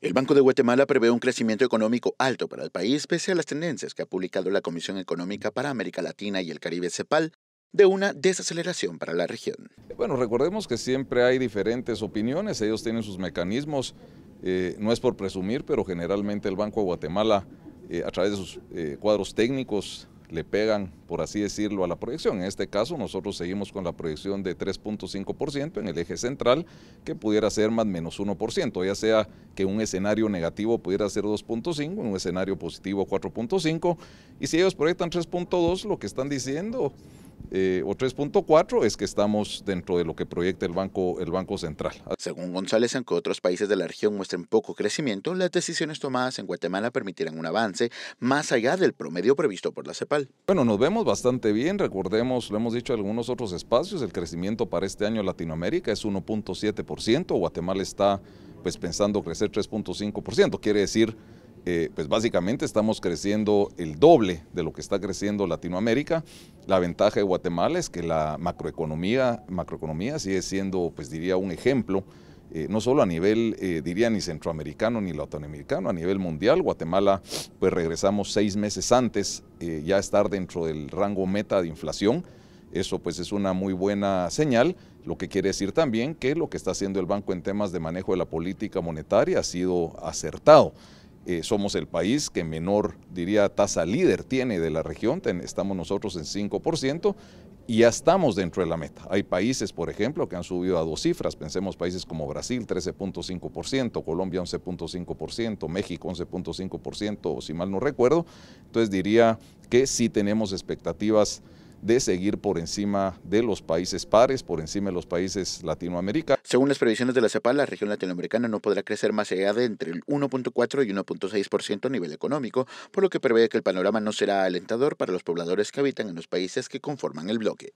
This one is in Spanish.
El Banco de Guatemala prevé un crecimiento económico alto para el país pese a las tendencias que ha publicado la Comisión Económica para América Latina y el Caribe CEPAL de una desaceleración para la región. Bueno, recordemos que siempre hay diferentes opiniones, ellos tienen sus mecanismos, eh, no es por presumir, pero generalmente el Banco de Guatemala, eh, a través de sus eh, cuadros técnicos, le pegan, por así decirlo, a la proyección. En este caso, nosotros seguimos con la proyección de 3.5% en el eje central, que pudiera ser más menos 1%, ya sea que un escenario negativo pudiera ser 2.5, un escenario positivo 4.5, y si ellos proyectan 3.2, lo que están diciendo eh, o 3.4 es que estamos dentro de lo que proyecta el Banco, el banco Central. Según González, aunque otros países de la región muestren poco crecimiento, las decisiones tomadas en Guatemala permitirán un avance más allá del promedio previsto por la CEPAL. Bueno, nos vemos bastante bien, recordemos, lo hemos dicho en algunos otros espacios, el crecimiento para este año en Latinoamérica es 1.7%, Guatemala está pues pensando crecer 3.5%, quiere decir eh, pues básicamente estamos creciendo el doble de lo que está creciendo Latinoamérica. La ventaja de Guatemala es que la macroeconomía, macroeconomía sigue siendo, pues diría, un ejemplo, eh, no solo a nivel, eh, diría, ni centroamericano ni latinoamericano, a nivel mundial. Guatemala, pues regresamos seis meses antes, ya estar dentro del rango meta de inflación. Eso pues es una muy buena señal, lo que quiere decir también que lo que está haciendo el banco en temas de manejo de la política monetaria ha sido acertado. Eh, somos el país que menor, diría, tasa líder tiene de la región, estamos nosotros en 5% y ya estamos dentro de la meta. Hay países, por ejemplo, que han subido a dos cifras, pensemos países como Brasil 13.5%, Colombia 11.5%, México 11.5%, si mal no recuerdo, entonces diría que sí tenemos expectativas de seguir por encima de los países pares, por encima de los países latinoamericanos. Según las previsiones de la CEPAL, la región latinoamericana no podrá crecer más allá de entre el 1.4 y 1.6% a nivel económico, por lo que prevé que el panorama no será alentador para los pobladores que habitan en los países que conforman el bloque.